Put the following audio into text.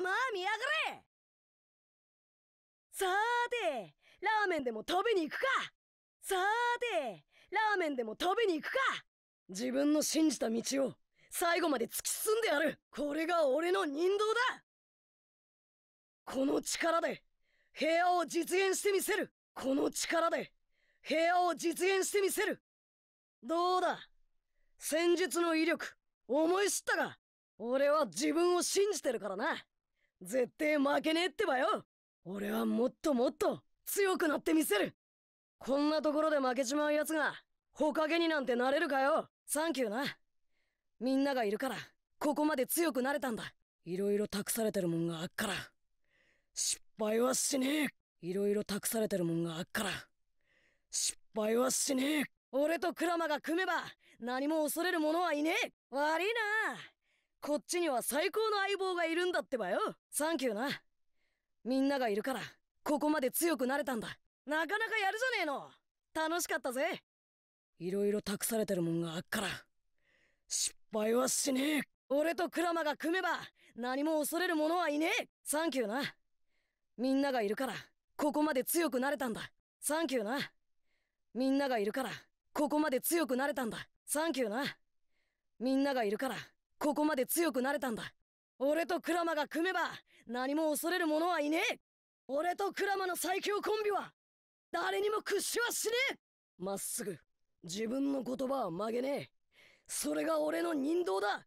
まあ見やがれさーてラーメンでも食べに行くかさーてラーメンでも食べに行くか自分の信じた道を最後まで突き進んでやるこれが俺の人道だこの力で平和を実現してみせるこの力で平和を実現してみせるどうだ戦術の威力思い知ったか俺は自分を信じてるからな絶対負けねえってばよ俺はもっともっと強くなってみせるこんなところで負けちまう奴が、ほかげになんてなれるかよサンキューな。みんながいるから、ここまで強くなれたんだ。いろいろ託されてるもんがあっから。失敗はしねえいろいろ託されてるもんがあっから。失敗はしねえ俺とクラマが組めば、何も恐れるものはいねえ悪いなこっちには最高の相棒がいるんだってばよサンキューなみんながいるからここまで強くなれたんだなかなかやるじゃねえの楽しかったぜいろいろ託されてるもんがあっから失敗はしねえ俺とクラマが組めば何も恐れる者はいねえサンキューなみんながいるからここまで強くなれたんだサンキューなみんながいるからここまで強くなれたんだサンキューなみんながいるからここまで強くなれたんだ俺とクラマが組めば何も恐れる者はいねえ俺とクラマの最強コンビは誰にも屈指はしねえまっすぐ自分の言葉は曲げねえそれが俺の人道だ